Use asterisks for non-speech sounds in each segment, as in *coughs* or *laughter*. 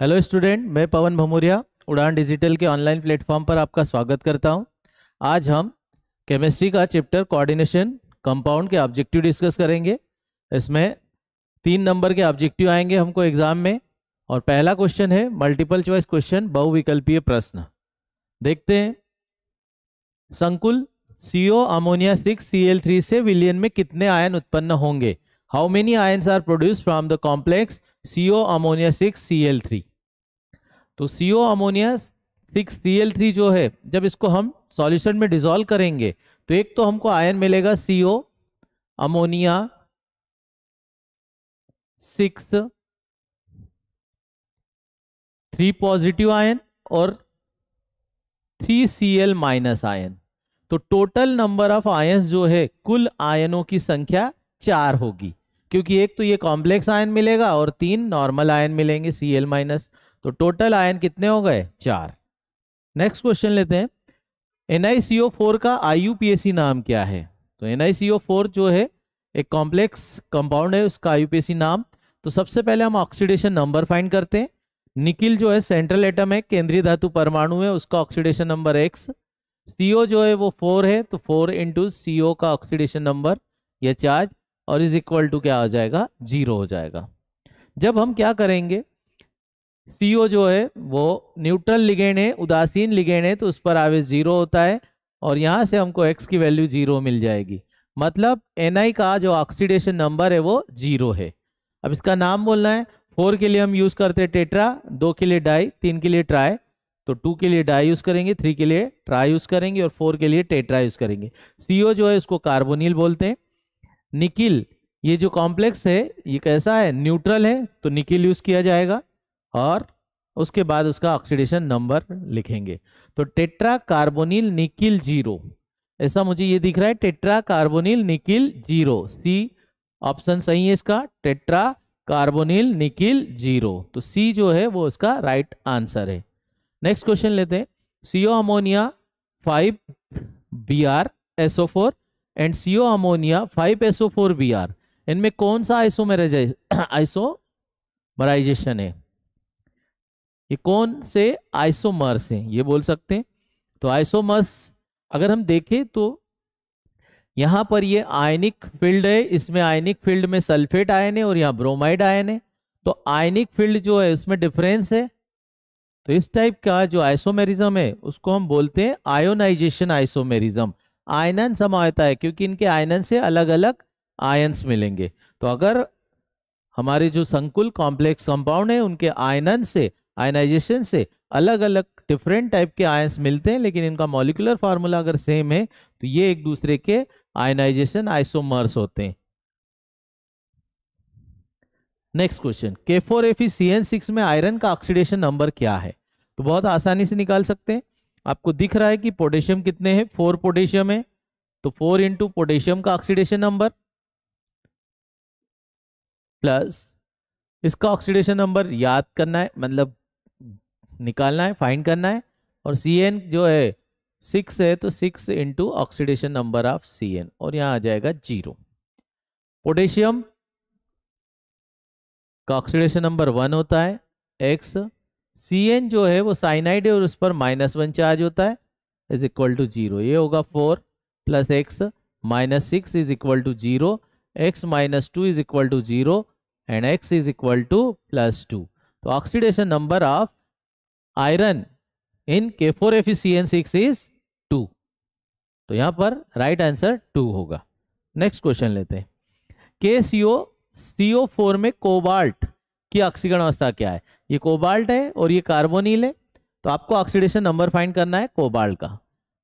Hello student मैं पवन भमोरिया उड़ान digital के ऑनलाइन प्लेटफॉर्म पर आपका स्वागत करता हूं। आज हम केमिस्ट्री का चैप्टर कोऑर्डिनेशन कंपाउंड के ऑब्जेक्टिव डिस्कस करेंगे इसमें तीन नंबर के ऑब्जेक्टिव आएंगे हमको एग्जाम में और पहला क्वेश्चन है मल्टीपल चॉइस क्वेश्चन बहुविकल्पीय प्रश्न देखते हैं संकुल C O ammonia six C L three से विलियन में कितने आयन उत्पन्न होंगे how many ions are produce from the complex C O ammonia six C L three तो C O ammonia six C L three जो है जब इसको हम सॉल्यूशन में डिजोल्व करेंगे तो एक तो हमको आयन मिलेगा C O ammonia six three positive ion और three C L minus ion तो टोटल नंबर ऑफ आयन जो है कुल आयनों की संख्या चार होगी क्योंकि एक तो ये कॉम्प्लेक्स आयन मिलेगा और तीन नॉर्मल आयन मिलेंगे सी एल माइनस तो टोटल आयन कितने हो गए चार नेक्स्ट क्वेश्चन लेते हैं एन आई फोर का आई नाम क्या है तो एन जो है एक कॉम्प्लेक्स कंपाउंड है उसका आई नाम तो सबसे पहले हम ऑक्सीडेशन नंबर फाइंड करते हैं निकिल जो है सेंट्रल एटम है केंद्रीय धातु परमाणु है उसका ऑक्सीडेशन नंबर एक्स ओ जो है वो फोर है तो फोर इंटू सीओ का ऑक्सीडेशन नंबर या चार्ज और इज इक्वल टू क्या हो जाएगा जीरो हो जाएगा जब हम क्या करेंगे सीओ जो है वो न्यूट्रल लिगेंड है उदासीन लिगेंड है तो उस पर आवेश जीरो होता है और यहाँ से हमको एक्स की वैल्यू जीरो मिल जाएगी मतलब एन का जो ऑक्सीडेशन नंबर है वो जीरो है अब इसका नाम बोलना है फोर के लिए हम यूज़ करते हैं टेट्रा दो के लिए डाई तीन के लिए ट्राई तो टू के लिए डाई यूज़ करेंगे थ्री के लिए ट्राई यूज़ करेंगे और फोर के लिए टेट्रा यूज़ करेंगे ओ जो है उसको कार्बोनिल बोलते हैं निकिल ये जो कॉम्प्लेक्स है ये कैसा है न्यूट्रल है तो निकिल यूज किया जाएगा और उसके बाद उसका ऑक्सीडेशन नंबर लिखेंगे तो टेट्रा कार्बोनिल निकिल जीरो ऐसा मुझे ये दिख रहा है tetra carbonyl nickel zero C option सही है इसका टेट्रा कार्बोनिल निकिल जीरो तो सी जो है वो उसका राइट आंसर है नेक्स्ट क्वेश्चन लेते हैं CO ammonia five B R SO four and CO ammonia five SO four B R इनमें कौन सा आइसो आइसोमराइजेशन *coughs* है ये कौन से आइसोमर्स हैं ये बोल सकते हैं तो आइसोमर्स अगर हम देखें तो यहां पर ये आयनिक फील्ड है इसमें आयनिक फील्ड में सल्फेट आयन है और यहाँ ब्रोमाइड आयन है तो आयनिक फील्ड जो है उसमें डिफरेंस है तो इस टाइप का जो आइसोमेरिज्म है उसको हम बोलते हैं आयोनाइजेशन आइसोमेरिज्म आयनन समायता है क्योंकि इनके आयनन से अलग अलग आयन्स मिलेंगे तो अगर हमारे जो संकुल कॉम्प्लेक्स कंपाउंड है उनके आयनन से आयनाइजेशन से अलग अलग डिफरेंट टाइप के आयन्स मिलते हैं लेकिन इनका मॉलिकुलर फार्मूला अगर सेम है तो ये एक दूसरे के आयनाइजेशन आइसोमर्स होते हैं next question K four F C N six में आयरन का ऑक्सीडेशन नंबर क्या है तो बहुत आसानी से निकाल सकते हैं आपको दिख रहा है कि पोटेशियम कितने हैं फोर पोटेशियम है तो फोर इंटू पोटेशियम का ऑक्सीडेशन नंबर प्लस इसका ऑक्सीडेशन नंबर याद करना है मतलब निकालना है फाइंड करना है और सी एन जो है सिक्स है तो six into oxidation number of C N और यहां आ जाएगा जीरो पोटेशियम का ऑक्सीडेशन नंबर वन होता है एक्स सी एन जो है वो साइनाइड है और उस पर माइनस वन चार्ज होता है इज इक्वल टू जीरो ये होगा four plus X minus six is equal to zero X minus two is equal to zero and X is equal to plus two तो oxidation number of iron in K four F C N six is two तो यहाँ पर right answer two होगा next question लेते हैं के सी ओ सी O four में cobalt की ऑक्सीकरण अवस्था क्या है ये कोबाल्ट है और ये कार्बोनिल है तो आपको ऑक्सीडेशन नंबर फाइंड करना है कोबाल्ट का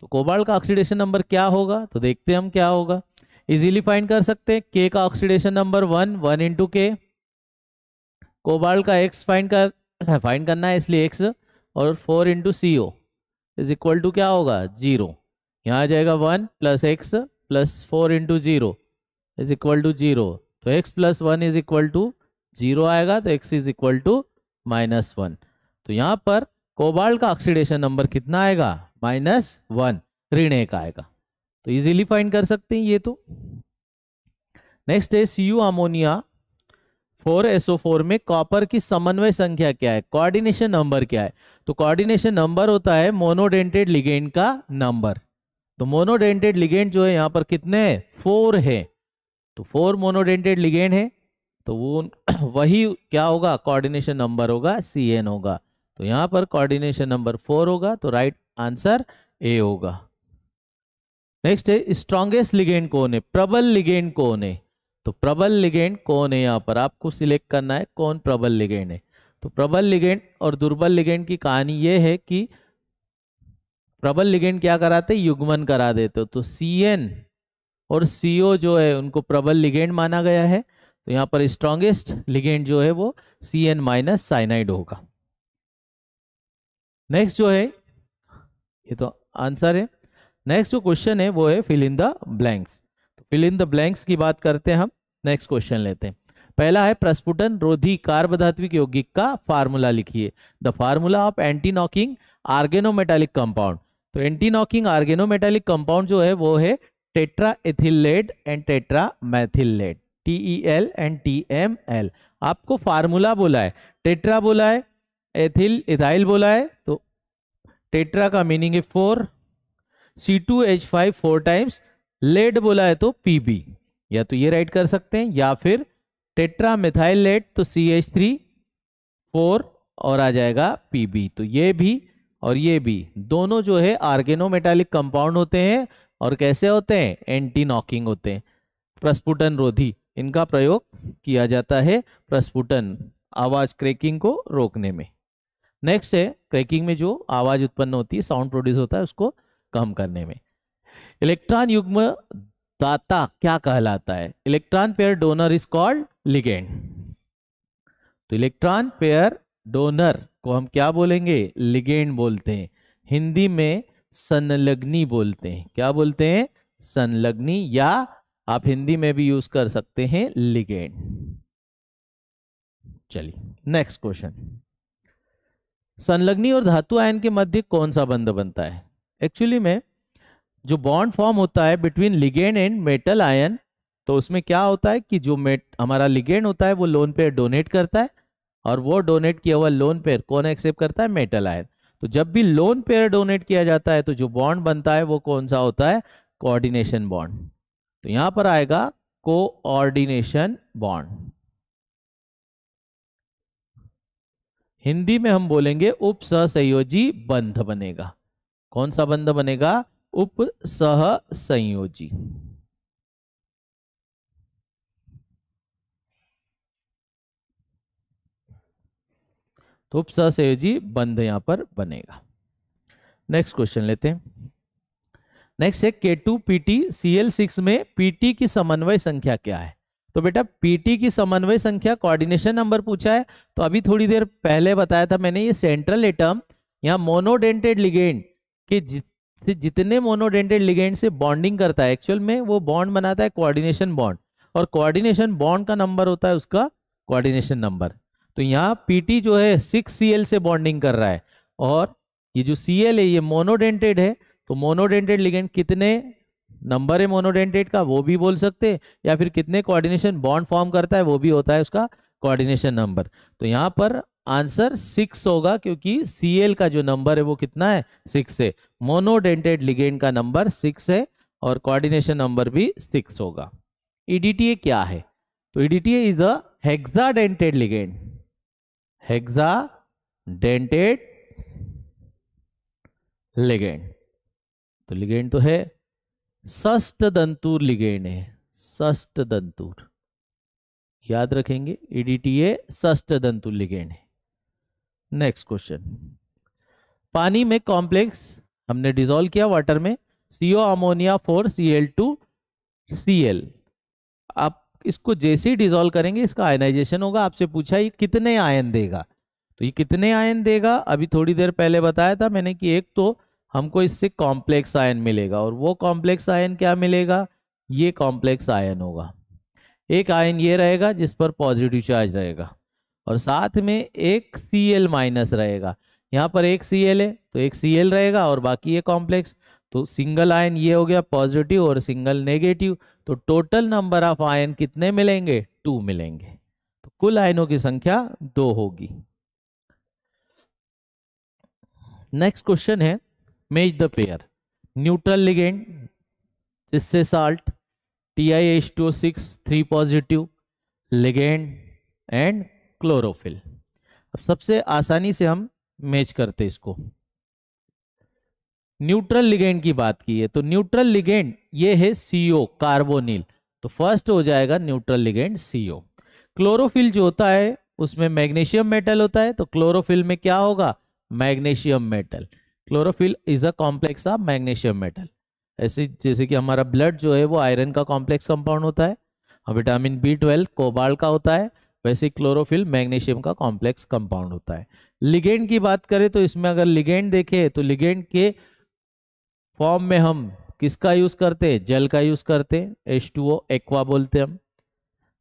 तो कोबाल्ट का ऑक्सीडेशन नंबर क्या होगा तो देखते हैं हम क्या होगा इजीली फाइंड कर सकते हैं के का oxidation number one one into K cobalt का एक्स फाइंड कर फाइंड *clears throat* करना है इसलिए एक्स और four into C O is equal to क्या होगा जीरो यहाँ आ जाएगा one plus X plus four into zero is equal to zero तो X plus one is equal to zero आएगा तो X is equal to minus one तो यहाँ पर कोबाल्ट का ऑक्सीडेशन नंबर कितना आएगा माइनस वन ऋण एक आएगा तो इजीली फाइंड कर सकते हैं ये तो नेक्स्ट है C U ammonia four SO four में कॉपर की समन्वय संख्या क्या है कोऑर्डिनेशन नंबर क्या है तो कोऑर्डिनेशन नंबर होता है मोनोडेंटेड लिगेंड का नंबर तो मोनोडेंटेड लिगेंड जो है यहाँ पर कितने फोर है तो फोर मोनोडेंटेड लिगेंड है तो वो *clears throat* वही क्या होगा कोऑर्डिनेशन नंबर होगा सी एन होगा तो यहां पर कोऑर्डिनेशन नंबर फोर होगा तो राइट आंसर ए होगा नेक्स्ट है स्ट्रॉन्गेस्ट लिगेंड कौन है प्रबल लिगेंड कौन है तो प्रबल लिगेंड कौन है यहाँ पर आपको सिलेक्ट करना है कौन प्रबल लिगेंड है तो प्रबल लिगेंड और दुर्बल लिगेंड की कहानी यह है कि प्रबल लिगेंड क्या कराते युग्मन करा देते हो तो सी एन और सी ओ जो है उनको प्रबल लिगेंड माना गया है तो यहाँ पर स्ट्रांगेस्ट लिगेंड जो है वो सी एन माइनस साइनाइड होगा नेक्स्ट जो है ये तो आंसर है नेक्स्ट जो क्वेश्चन है वो है fill in the blanks fill in the blanks की बात करते हैं हम नेक्स्ट क्वेश्चन लेते हैं पहला है प्रस्फुटन रोधी कार्बधात्विक यौगिक का फार्मूला लिखिए the formula of knocking organometallic compound तो नॉकिंग आर्गेनोमेटालिक कंपाउंड जो है वो है tetra ethyl lead and tetra methyl lead T E L and T M L आपको फार्मूला बोला है टेट्रा बोला है एथिल इथाइल बोला है तो टेट्रा का मीनिंग है four C two H five four times lead बोला है तो पी बी या तो ये राइट कर सकते हैं या फिर टेट्रा मिथाइल लेड तो सी एच थ्री फोर और आ जाएगा पी बी तो ये भी और ये भी दोनों जो है आर्गेनोमेटालिक कंपाउंड होते हैं और कैसे होते हैं एंटी नॉकिंग होते हैं प्रस्फुटन रोधी इनका प्रयोग किया जाता है प्रस्फुटन आवाज क्रैकिंग को रोकने में नेक्स्ट है क्रैकिंग में जो आवाज उत्पन्न होती है साउंड प्रोड्यूस होता है उसको कम करने में इलेक्ट्रॉन युग्म दाता क्या कहलाता है electron pair donor is called ligand तो इलेक्ट्रॉन पेयर डोनर को हम क्या बोलेंगे लिगेंड बोलते हैं हिंदी में संलग्नी बोलते हैं क्या बोलते हैं संलग्नी या आप हिंदी में भी यूज कर सकते हैं लिगेंड चलिए नेक्स्ट क्वेश्चन संलग्नी और धातु आयन के मध्य कौन सा बंध बनता है एक्चुअली में जो बॉन्ड फॉर्म होता है between ligand and metal ion तो उसमें क्या होता है कि जो मेट हमारा लिगेंड होता है वो लोन पेयर डोनेट करता है और वो डोनेट किया हुआ लोन पेयर कौन एक्सेप्ट करता है मेटल आयन तो जब भी लोन पेयर डोनेट किया जाता है तो जो बॉन्ड बनता है वो कौन सा होता है कोऑर्डिनेशन बॉन्ड तो यहां पर आएगा कोऑर्डिनेशन बॉन्ड हिंदी में हम बोलेंगे उप सहसंयोजी बंध बनेगा कौन सा बंध बनेगा उप सह संयोजी तो उप सहसंयोजी बंध यहां पर बनेगा नेक्स्ट क्वेश्चन लेते हैं नेक्स्ट है K two P T C L six में पी टी की समन्वय संख्या क्या है तो बेटा पीटी की समन्वय संख्या कोऑर्डिनेशन नंबर पूछा है तो अभी थोड़ी देर पहले बताया था मैंने ये सेंट्रल एटम यहाँ मोनोडेंटेड लिगेंड के जि, जितने मोनोडेंटेड लिगेंड से बॉन्डिंग करता है एक्चुअल में वो बॉन्ड बनाता है कोऑर्डिनेशन बॉन्ड और कोऑर्डिनेशन बॉन्ड का नंबर होता है उसका कोऑर्डिनेशन नंबर तो यहाँ पीटी जो है सिक्स सी से बॉन्डिंग कर रहा है और ये जो सी है ये मोनोडेंटेड है तो मोनोडेंटेड लिगेंड कितने नंबर है मोनोडेंटेड का वो भी बोल सकते हैं या फिर कितने कोऑर्डिनेशन बॉन्ड फॉर्म करता है वो भी होता है उसका कोऑर्डिनेशन नंबर तो यहाँ पर आंसर सिक्स होगा क्योंकि सी का जो नंबर है वो कितना है सिक्स है मोनोडेंटेड लिगेंड का नंबर सिक्स है और कोऑर्डिनेशन नंबर भी सिक्स होगा ईडीटीए e क्या है तो EDTA is hexa dentate ligand dentate ligand तो लिगेंड तो है सष्ट दंतुर लिगेंड है सष्ट दंतुर याद रखेंगे ईडीटीए e सष्ट दंतुर लिगेंड है नेक्स्ट क्वेश्चन पानी में कॉम्प्लेक्स हमने डिजोल्व किया वाटर में CO ammonia four C L two C L आप इसको जैसे ही डिजोल्व करेंगे इसका आयनाइजेशन होगा आपसे पूछा ये कितने आयन देगा तो ये कितने आयन देगा अभी थोड़ी देर पहले बताया था मैंने कि एक तो हमको इससे कॉम्प्लेक्स आयन मिलेगा और वो कॉम्प्लेक्स आयन क्या मिलेगा ये कॉम्प्लेक्स आयन होगा एक आयन ये रहेगा जिस पर पॉजिटिव चार्ज रहेगा और साथ में एक सी एल माइनस रहेगा यहाँ पर एक सी एल है तो एक सी एल रहेगा और बाकी ये कॉम्प्लेक्स तो सिंगल आयन ये हो गया पॉजिटिव और सिंगल नेगेटिव तो टोटल नंबर ऑफ आयन कितने मिलेंगे टू मिलेंगे तो कुल आयनों की संख्या दो होगी नेक्स्ट क्वेश्चन है मेज द पेयर न्यूट्रल लिगेंड इससे salt T I H two six three positive ligand and chlorophyll अब सबसे आसानी से हम मैच करते इसको न्यूट्रल लिगेंड की बात की है तो न्यूट्रल लिगेंड ये है सीओ कार्बोनिल तो फर्स्ट हो जाएगा न्यूट्रल लिगेंड सीओ क्लोरोफिल जो होता है उसमें मैग्नीशियम मेटल होता है तो क्लोरोफिल में क्या होगा magnesium metal chlorophyll is a complex of magnesium metal ऐसे जैसे कि हमारा ब्लड जो है वो आयरन का कॉम्प्लेक्स कंपाउंड होता है और विटामिन बी ट्वेल्व कोबाल का होता है वैसे क्लोरोफिल मैग्नीशियम का कॉम्प्लेक्स कंपाउंड होता है लिगेंड की बात करें तो इसमें अगर लिगेंड देखें तो लिगेंड के फॉर्म में हम किसका यूज़ करते हैं जल का यूज़ करते हैं एच टू ओ एक्वा बोलते हैं हम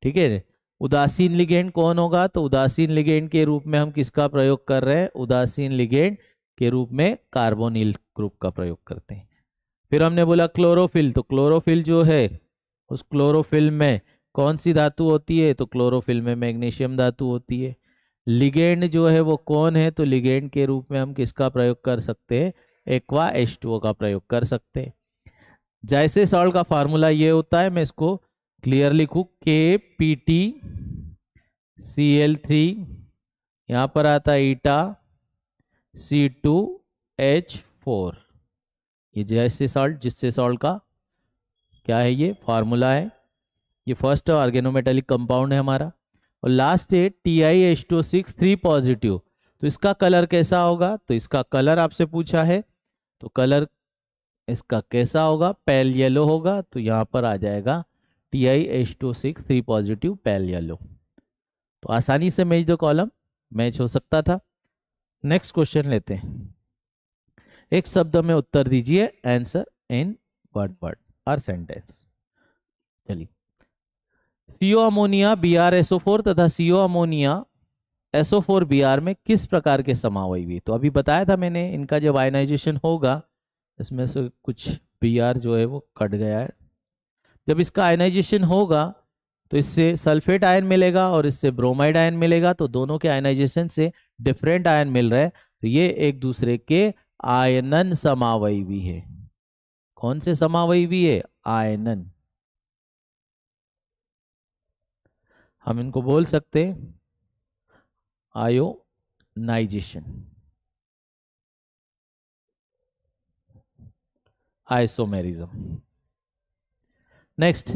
ठीक है उदासीन लिगेंड कौन होगा तो उदासीन लिगेंड के रूप में हम किसका प्रयोग कर रहे हैं उदासीन लिगेंड के रूप में कार्बोनिल ग्रुप का प्रयोग करते हैं फिर हमने बोला क्लोरोफिल तो क्लोरोफिल जो है उस क्लोरोफिल में कौन सी धातु होती है तो क्लोरोफिल में मैग्नीशियम धातु होती है लिगेंड जो है वो कौन है तो लिगेंड के रूप में हम किसका प्रयोग कर सकते हैं एक्वा एच का प्रयोग कर सकते हैं जैसे सॉल्ट का फार्मूला ये होता है मैं इसको क्लियर लिखूँ K P T C L three यहाँ पर आता है eta C two H four ये जैसे सॉल्ट जिससे सॉल्ट का क्या है ये फार्मूला है ये फर्स्ट ऑर्गेनोमेटेलिक कंपाउंड है हमारा और लास्ट है T I H two six three positive तो इसका कलर कैसा होगा तो इसका कलर आपसे पूछा है तो कलर इसका कैसा होगा पैल येलो होगा तो यहाँ पर आ जाएगा T I H two six three positive pale yellow तो आसानी से मैच दो कॉलम मैच हो सकता था नेक्स्ट क्वेश्चन लेते हैं एक शब्द में उत्तर दीजिए answer in word word or sentence चलिए CO ammonia B R SO four तथा CO ammonia SO four B R में किस प्रकार के समावय हुए तो अभी बताया था मैंने इनका जब आयनाइजेशन होगा इसमें से कुछ बी आर जो है वो कट गया है जब इसका आयनाइजेशन होगा तो इससे सल्फेट आयन मिलेगा और इससे ब्रोमाइड आयन मिलेगा तो दोनों के आयनाइजेशन से डिफरेंट आयन मिल रहे तो ये एक दूसरे के आयनन समावयी भी है कौन से समावयी भी है आयनन हम इनको बोल सकते आयोनाइजेशन आइसोमेरिज्म नेक्स्ट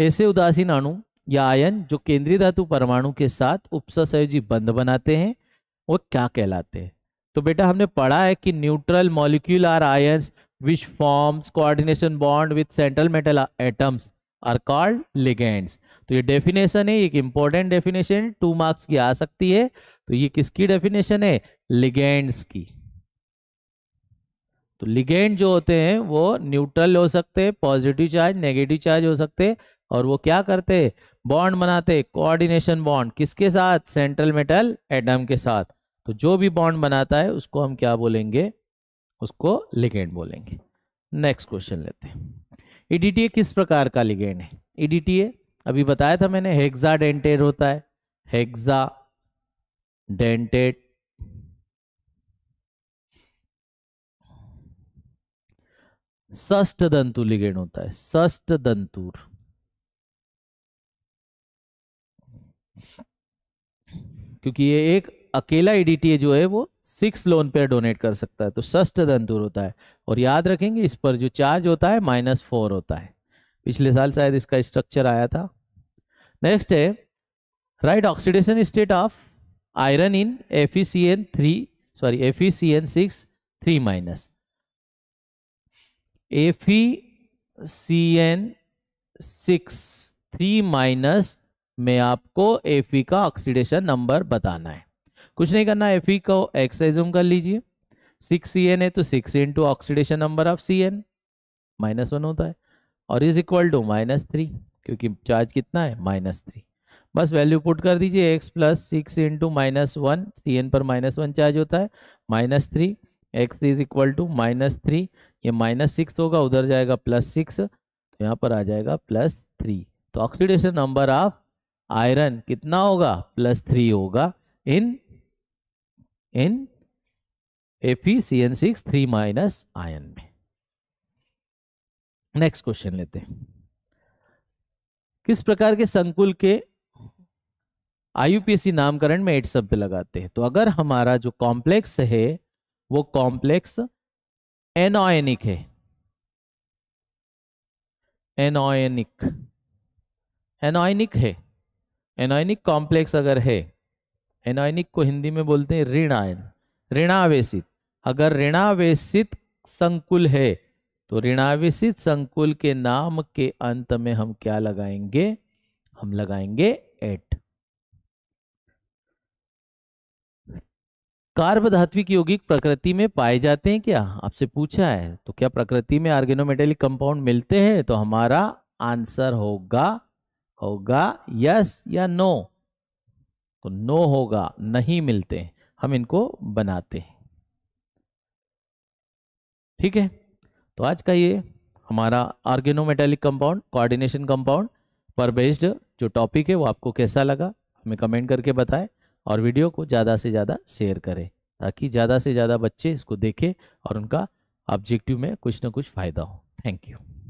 ऐसे उदासीन अणु या आयन जो केंद्रीय धातु परमाणु के साथ उपसहयोजी बंध बनाते हैं वो क्या कहलाते हैं तो बेटा हमने पढ़ा है कि neutral molecule or ions which forms coordination bond with central metal atoms are called ligands तो ये डेफिनेशन है एक इंपॉर्टेंट डेफिनेशन टू मार्क्स की आ सकती है तो ये किसकी डेफिनेशन है लिगेंड्स की तो लिगेंड जो होते हैं वो न्यूट्रल हो सकते हैं पॉजिटिव चार्ज नेगेटिव चार्ज हो सकते हैं और वो क्या करते बॉन्ड बनाते कोऑर्डिनेशन बॉन्ड किसके साथ सेंट्रल मेटल एटम के साथ तो जो भी बॉन्ड बनाता है उसको हम क्या बोलेंगे उसको लिगेंड बोलेंगे नेक्स्ट क्वेश्चन लेते हैं ईडीटीए e किस प्रकार का लिगेंड है ईडीटीए e अभी बताया था मैंने हेक्सा डेंटेड होता है हेक्सा डेंटेड सष्ट दंतु लिगेंड होता है सष्ट दंतुर क्योंकि ये एक अकेला ईडीटीए e जो है वो सिक्स लोन पेयर डोनेट कर सकता है तो षष्ठ धंतुर होता है और याद रखेंगे इस पर जो चार्ज होता है माइनस फोर होता है पिछले साल शायद इसका स्ट्रक्चर आया था नेक्स्ट है right oxidation state of iron in F three sorry F six three minus F six three minus में आपको एफ e का ऑक्सीडेशन नंबर बताना है कुछ नहीं करना एफ e को एजूम कर लीजिए सिक्स सी है तो six into oxidation number of C N minus one होता है और is equal to minus three क्योंकि चार्ज कितना है माइनस थ्री बस वैल्यू पुट कर दीजिए X plus six into minus one C N पर माइनस वन चार्ज होता है minus three X is equal to minus three ये माइनस सिक्स होगा उधर जाएगा प्लस सिक्स तो यहाँ पर आ जाएगा प्लस थ्री तो ऑक्सीडेशन नंबर ऑफ आयरन कितना होगा प्लस थ्री होगा in in F e six three minus ion में नेक्स्ट क्वेश्चन लेते हैं किस प्रकार के संकुल के आयुपीएससी नामकरण में एट शब्द लगाते हैं तो अगर हमारा जो कॉम्प्लेक्स है वो कॉम्प्लेक्स एनॉयनिक है एनॉयनिक एनॉयनिक है एनायनिक कॉम्प्लेक्स अगर है एनायनिक को हिंदी में बोलते हैं ऋण आयन ऋणावेशित अगर ऋणावेशित संकुल है तो ऋणावेशित संकुल के नाम के अंत में हम क्या लगाएंगे हम लगाएंगे एट कार्ब धात्विक यौगिक प्रकृति में पाए जाते हैं क्या आपसे पूछा है तो क्या प्रकृति में आर्गेनोमेटेलिक कंपाउंड मिलते हैं तो हमारा आंसर होगा होगा यस या नो तो नो होगा नहीं मिलते हम इनको बनाते हैं ठीक है तो आज का ये हमारा ऑर्गेनोमेटेलिक कंपाउंड कोऑर्डिनेशन कंपाउंड पर बेस्ड जो टॉपिक है वो आपको कैसा लगा हमें कमेंट करके बताएं और वीडियो को ज़्यादा से ज़्यादा शेयर करें ताकि ज़्यादा से ज़्यादा बच्चे इसको देखें और उनका ऑब्जेक्टिव में कुछ ना कुछ फ़ायदा हो थैंक यू